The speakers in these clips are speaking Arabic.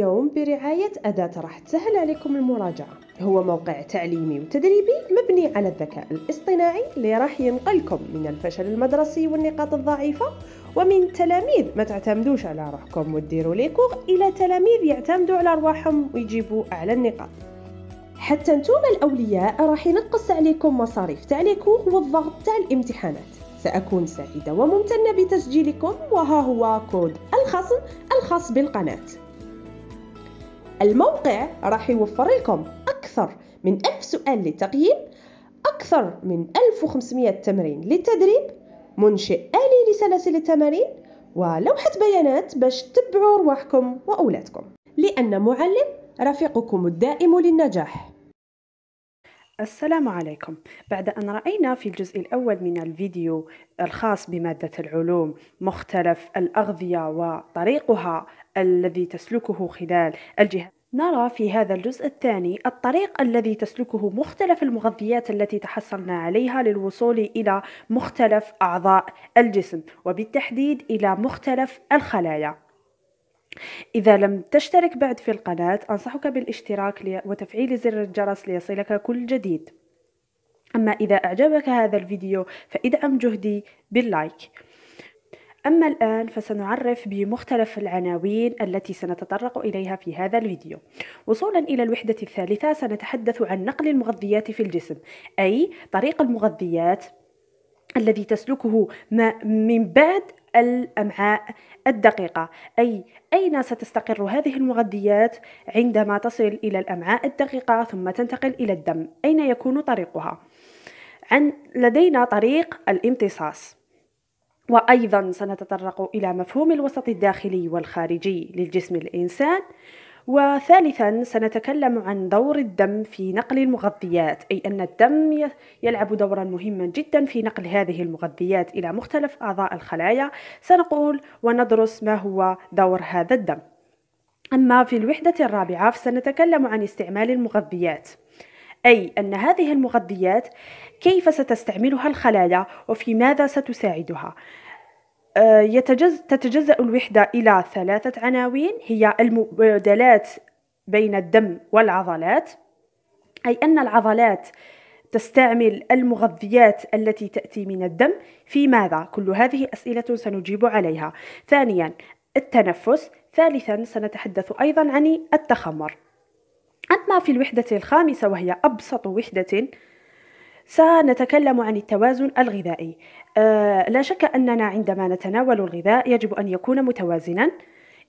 اليوم برعاية أداة راح تسهل عليكم المراجعة هو موقع تعليمي وتدريبي مبني على الذكاء الاصطناعي اللي راح ينقلكم من الفشل المدرسي والنقاط الضعيفة ومن تلاميذ ما تعتمدوش على روحكم وتديروا ليكوغ إلى تلاميذ يعتمدوا على أرواحهم ويجيبوا أعلى النقاط حتى نتوما الأولياء راح ينقص عليكم مصاريف تاع ليكوغ والضغط تاع الامتحانات سأكون سعيدة وممتنة بتسجيلكم وها هو كود الخصم الخاص بالقناة الموقع راح يوفر لكم أكثر من ألف سؤال للتقييم أكثر من 1500 تمرين للتدريب منشئ آلي لسلاسل التمارين ولوحة بيانات باش تتبعوا رواحكم وأولادكم لأن معلم رفيقكم الدائم للنجاح السلام عليكم بعد أن رأينا في الجزء الأول من الفيديو الخاص بمادة العلوم مختلف الأغذية وطريقها الذي تسلكه خلال الجهاز نرى في هذا الجزء الثاني الطريق الذي تسلكه مختلف المغذيات التي تحصلنا عليها للوصول إلى مختلف أعضاء الجسم وبالتحديد إلى مختلف الخلايا إذا لم تشترك بعد في القناة أنصحك بالاشتراك وتفعيل زر الجرس ليصلك كل جديد أما إذا أعجبك هذا الفيديو فادعم جهدي باللايك أما الآن فسنعرف بمختلف العناوين التي سنتطرق إليها في هذا الفيديو وصولا إلى الوحدة الثالثة سنتحدث عن نقل المغذيات في الجسم أي طريق المغذيات الذي تسلكه ما من بعد الأمعاء الدقيقة أي أين ستستقر هذه المغذيات عندما تصل إلى الأمعاء الدقيقة ثم تنتقل إلى الدم أين يكون طريقها عن لدينا طريق الامتصاص وأيضا سنتطرق إلى مفهوم الوسط الداخلي والخارجي للجسم الإنسان وثالثا سنتكلم عن دور الدم في نقل المغذيات أي أن الدم يلعب دورا مهما جدا في نقل هذه المغذيات إلى مختلف أعضاء الخلايا سنقول وندرس ما هو دور هذا الدم أما في الوحدة الرابعة فسنتكلم عن استعمال المغذيات أي أن هذه المغذيات كيف ستستعملها الخلايا وفي ماذا ستساعدها آه، يتجز تتجزأ الوحدة إلى ثلاثة عناوين هي المبادلات بين الدم والعضلات أي أن العضلات تستعمل المغذيات التي تأتي من الدم في ماذا؟ كل هذه أسئلة سنجيب عليها ثانيا التنفس ثالثا سنتحدث أيضا عن التخمر أما في الوحدة الخامسة وهي أبسط وحدة سنتكلم عن التوازن الغذائي آه، لا شك أننا عندما نتناول الغذاء يجب أن يكون متوازنا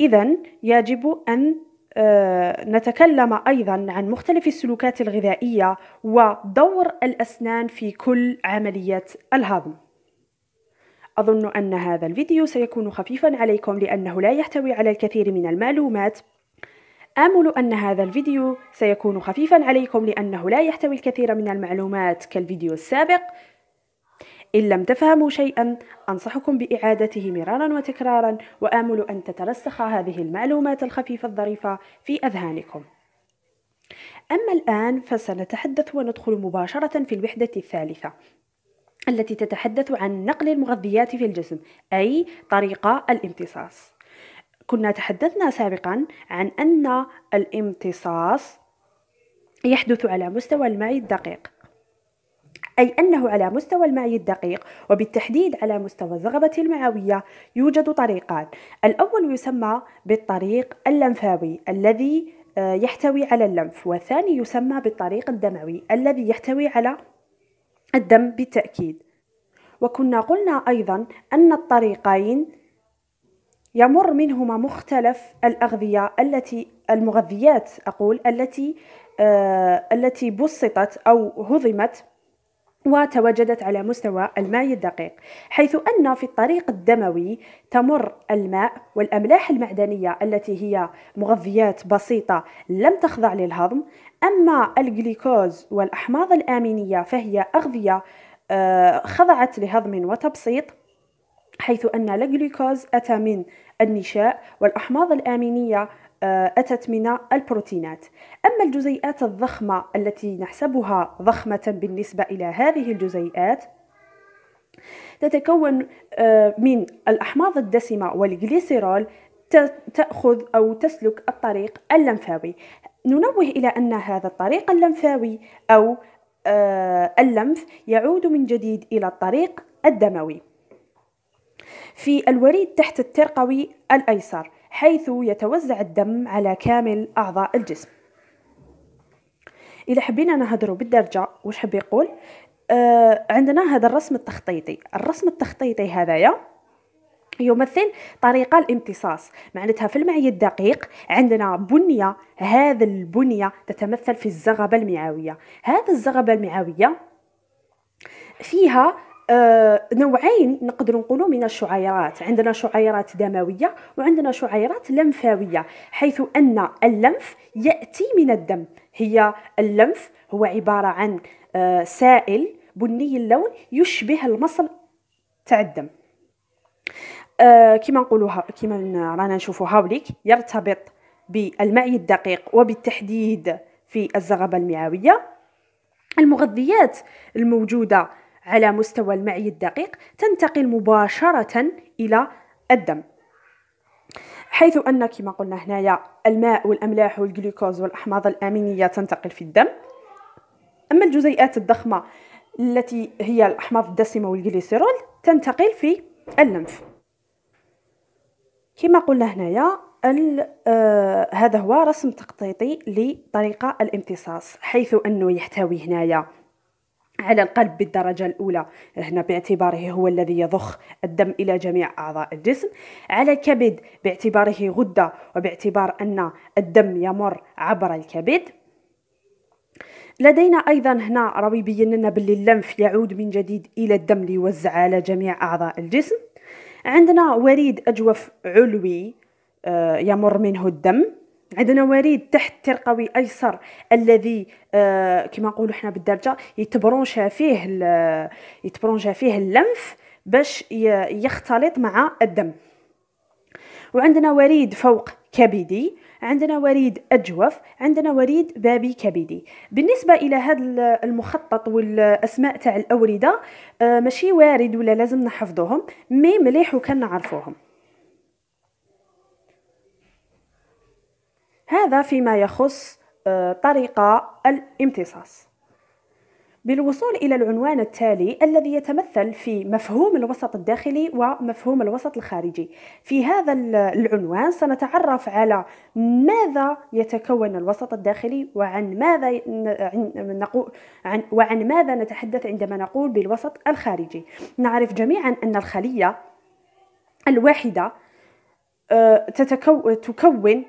إذا يجب أن آه، نتكلم أيضا عن مختلف السلوكات الغذائية ودور الأسنان في كل عملية الهضم أظن أن هذا الفيديو سيكون خفيفا عليكم لأنه لا يحتوي على الكثير من المعلومات آمل أن هذا الفيديو سيكون خفيفا عليكم لأنه لا يحتوي الكثير من المعلومات كالفيديو السابق إن لم تفهموا شيئا أنصحكم بإعادته مرارا وتكرارا وآمل أن تترسخ هذه المعلومات الخفيفة الظريفة في أذهانكم أما الآن فسنتحدث وندخل مباشرة في الوحدة الثالثة التي تتحدث عن نقل المغذيات في الجسم أي طريقة الامتصاص كنا تحدثنا سابقا عن أن الامتصاص يحدث على مستوى المعي الدقيق أي أنه على مستوى المعي الدقيق وبالتحديد على مستوى الزغبة المعوية يوجد طريقان الأول يسمى بالطريق اللمفاوي الذي آه، يحتوي على اللمف والثاني يسمى بالطريق الدموي الذي يحتوي على الدم بالتأكيد وكنا قلنا أيضا أن الطريقين يمر منهما مختلف الأغذية التي المغذيات أقول التي آه، التي بسطت أو هضمت وتواجدت على مستوى الماء الدقيق حيث أن في الطريق الدموي تمر الماء والأملاح المعدنية التي هي مغذيات بسيطة لم تخضع للهضم أما الجليكوز والأحماض الآمينية فهي أغذية آه، خضعت لهضم وتبسيط حيث أن الجلوكوز أتى من النشاء والأحماض الآمينية آه، أتت من البروتينات أما الجزيئات الضخمة التي نحسبها ضخمة بالنسبة إلى هذه الجزيئات تتكون آه، من الأحماض الدسمة والجليسيرول تأخذ أو تسلك الطريق اللمفاوي ننوه إلى أن هذا الطريق اللمفاوي أو آه، اللمف يعود من جديد إلى الطريق الدموي في الوريد تحت الترقوي الأيسر حيث يتوزع الدم على كامل أعضاء الجسم إذا حبينا نهضروا بالدرجة وش حب يقول آه عندنا هذا الرسم التخطيطي الرسم التخطيطي هذايا يمثل طريقة الامتصاص معناتها في المعي الدقيق عندنا بنية هذا البنية تتمثل في الزغبة المعوية هذا الزغبة المعوية فيها آه، نوعين نقدر نقولوا من الشعيرات عندنا شعيرات دموية وعندنا شعيرات لمفاوية حيث أن اللمف يأتي من الدم هي اللمف هو عبارة عن آه، سائل بني اللون يشبه المصل تاع الدم آه، كما نقولوها كما رانا نشوفو هاوليك يرتبط بالمعي الدقيق وبالتحديد في الزغبة المعوية المغذيات الموجودة على مستوى المعي الدقيق تنتقل مباشرة إلى الدم حيث أن كما قلنا هنايا الماء والأملاح والجلوكوز والأحماض الأمينية تنتقل في الدم أما الجزيئات الضخمة التي هي الأحماض الدسمة والجليسيرول تنتقل في اللمف كما قلنا هنايا يا آه، هذا هو رسم تخطيطي لطريقة الامتصاص حيث أنه يحتوي هنايا على القلب بالدرجة الأولى هنا باعتباره هو الذي يضخ الدم إلى جميع أعضاء الجسم على الكبد باعتباره غدة وباعتبار أن الدم يمر عبر الكبد لدينا أيضا هنا روي بين لنا باللي اللمف يعود من جديد إلى الدم ليوزع على جميع أعضاء الجسم عندنا وريد أجوف علوي آه، يمر منه الدم عندنا وريد تحت ترقوي ايسر الذي آه كما نقولوا حنا بالدارجه يتبرونشا فيه يتبرونجا فيه اللمف باش يختلط مع الدم وعندنا وريد فوق كبدي عندنا وريد أجوف عندنا وريد بابي كبدي بالنسبة إلى هذا المخطط والأسماء تاع الأوردة آه، ماشي وارد ولا لازم نحفظوهم مي مليح وكان نعرفوهم هذا فيما يخص آه، طريقة الامتصاص بالوصول إلى العنوان التالي الذي يتمثل في مفهوم الوسط الداخلي ومفهوم الوسط الخارجي. في هذا العنوان سنتعرف على ماذا يتكون الوسط الداخلي وعن ماذا نقول وعن ماذا نتحدث عندما نقول بالوسط الخارجي. نعرف جميعا أن الخلية الواحدة آه، تتكون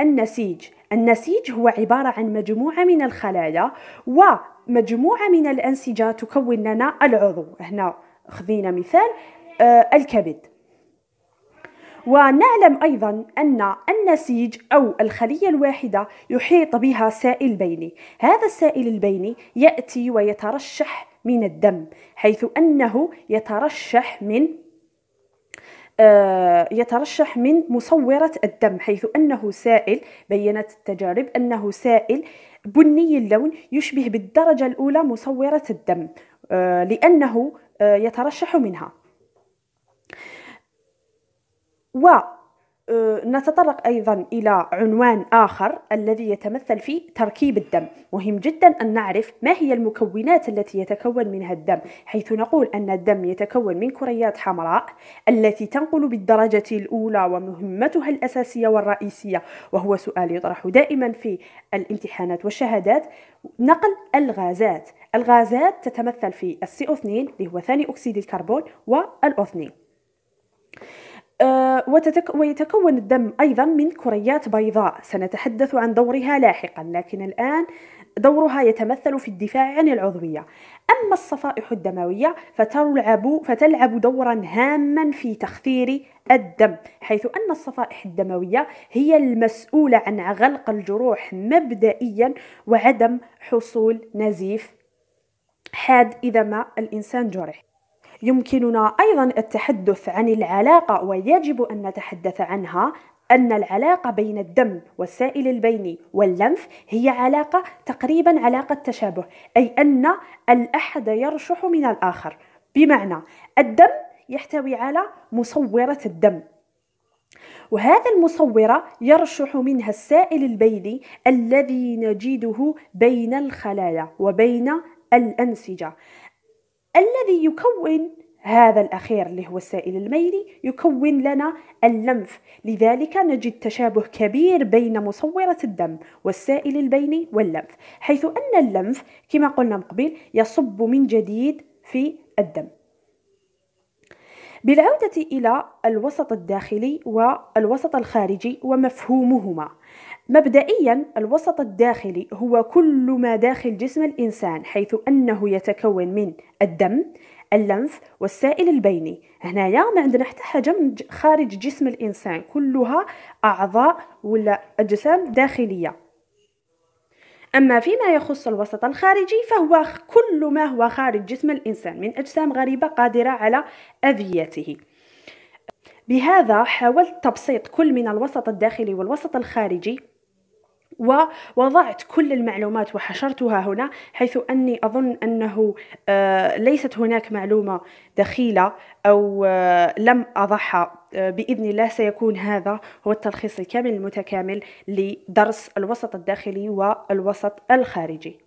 النسيج النسيج هو عبارة عن مجموعة من الخلايا ومجموعة من الأنسجة تكون لنا العضو هنا خذينا مثال آه، الكبد ونعلم أيضا أن النسيج أو الخلية الواحدة يحيط بها سائل بيني هذا السائل البيني يأتي ويترشح من الدم حيث أنه يترشح من آه، يترشح من مصورة الدم حيث أنه سائل بينت التجارب أنه سائل بني اللون يشبه بالدرجة الأولى مصورة الدم آه، لأنه آه، يترشح منها آه، نتطرق أيضا إلى عنوان آخر الذي يتمثل في تركيب الدم مهم جدا أن نعرف ما هي المكونات التي يتكون منها الدم حيث نقول أن الدم يتكون من كريات حمراء التي تنقل بالدرجة الأولى ومهمتها الأساسية والرئيسية وهو سؤال يطرح دائما في الامتحانات والشهادات نقل الغازات الغازات تتمثل في السي 2 اللي هو ثاني أكسيد الكربون والاثنين آه، ويتكون الدم أيضا من كريات بيضاء سنتحدث عن دورها لاحقا لكن الآن دورها يتمثل في الدفاع عن العضوية أما الصفائح الدموية فتلعب, فتلعب دورا هاما في تخثير الدم حيث أن الصفائح الدموية هي المسؤولة عن غلق الجروح مبدئيا وعدم حصول نزيف حاد إذا ما الإنسان جرح يمكننا أيضا التحدث عن العلاقة ويجب أن نتحدث عنها أن العلاقة بين الدم والسائل البيني واللمف هي علاقة تقريبا علاقة تشابه أي أن الأحد يرشح من الآخر بمعنى الدم يحتوي على مصورة الدم وهذا المصورة يرشح منها السائل البيني الذي نجده بين الخلايا وبين الأنسجة الذي يكون هذا الأخير اللي هو السائل الميلي يكون لنا اللمف لذلك نجد تشابه كبير بين مصورة الدم والسائل البيني واللمف حيث أن اللمف كما قلنا من قبل يصب من جديد في الدم بالعودة إلى الوسط الداخلي والوسط الخارجي ومفهومهما مبدئيا الوسط الداخلي هو كل ما داخل جسم الإنسان حيث أنه يتكون من الدم اللمف والسائل البيني هنايا ما عندنا حتى حاجه من خارج جسم الانسان كلها اعضاء ولا اجسام داخليه أما فيما يخص الوسط الخارجي فهو كل ما هو خارج جسم الإنسان من أجسام غريبة قادرة على أذيته بهذا حاولت تبسيط كل من الوسط الداخلي والوسط الخارجي ووضعت كل المعلومات وحشرتها هنا حيث أني أظن أنه آه، ليست هناك معلومة دخيلة أو آه، لم أضعها آه، بإذن الله سيكون هذا هو التلخيص الكامل المتكامل لدرس الوسط الداخلي والوسط الخارجي